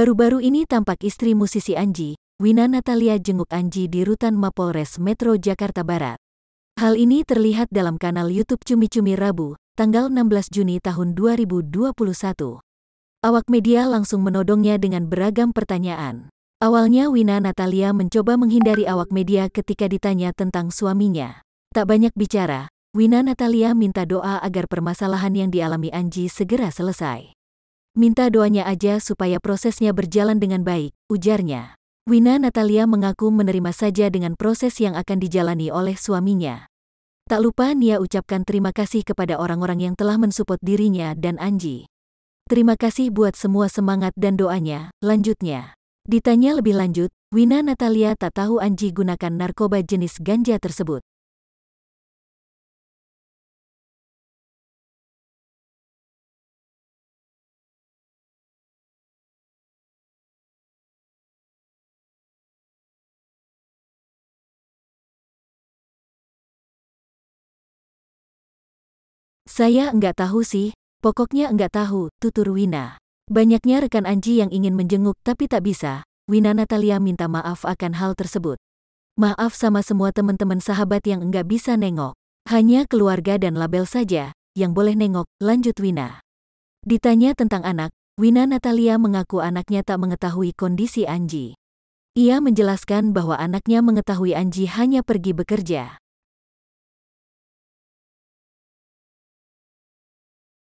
Baru-baru ini tampak istri musisi Anji, Wina Natalia jenguk Anji di rutan Mapolres Metro Jakarta Barat. Hal ini terlihat dalam kanal YouTube Cumi Cumi Rabu, tanggal 16 Juni tahun 2021. Awak media langsung menodongnya dengan beragam pertanyaan. Awalnya Wina Natalia mencoba menghindari awak media ketika ditanya tentang suaminya. Tak banyak bicara, Wina Natalia minta doa agar permasalahan yang dialami Anji segera selesai. Minta doanya aja supaya prosesnya berjalan dengan baik, ujarnya. Wina Natalia mengaku menerima saja dengan proses yang akan dijalani oleh suaminya. Tak lupa Nia ucapkan terima kasih kepada orang-orang yang telah mensupport dirinya dan Anji. Terima kasih buat semua semangat dan doanya, lanjutnya. Ditanya lebih lanjut, Wina Natalia tak tahu Anji gunakan narkoba jenis ganja tersebut. Saya enggak tahu sih, pokoknya enggak tahu, tutur Wina. Banyaknya rekan Anji yang ingin menjenguk tapi tak bisa, Wina Natalia minta maaf akan hal tersebut. Maaf sama semua teman-teman sahabat yang enggak bisa nengok. Hanya keluarga dan label saja, yang boleh nengok, lanjut Wina. Ditanya tentang anak, Wina Natalia mengaku anaknya tak mengetahui kondisi Anji. Ia menjelaskan bahwa anaknya mengetahui Anji hanya pergi bekerja.